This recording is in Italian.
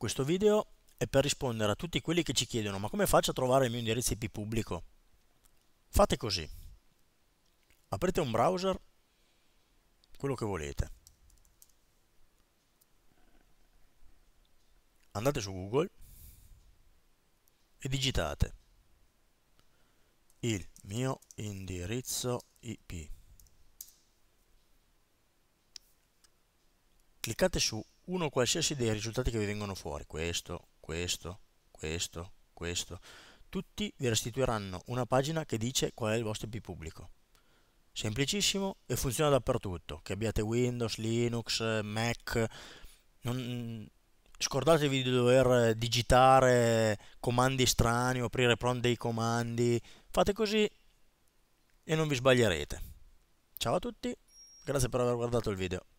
Questo video è per rispondere a tutti quelli che ci chiedono ma come faccio a trovare il mio indirizzo IP pubblico? Fate così. Aprite un browser, quello che volete. Andate su Google e digitate il mio indirizzo IP. Cliccate su uno qualsiasi dei risultati che vi vengono fuori, questo, questo, questo, questo, tutti vi restituiranno una pagina che dice qual è il vostro IP pubblico. Semplicissimo e funziona dappertutto, che abbiate Windows, Linux, Mac, non, mm, scordatevi di dover digitare comandi strani, aprire prompt dei comandi, fate così e non vi sbaglierete. Ciao a tutti, grazie per aver guardato il video.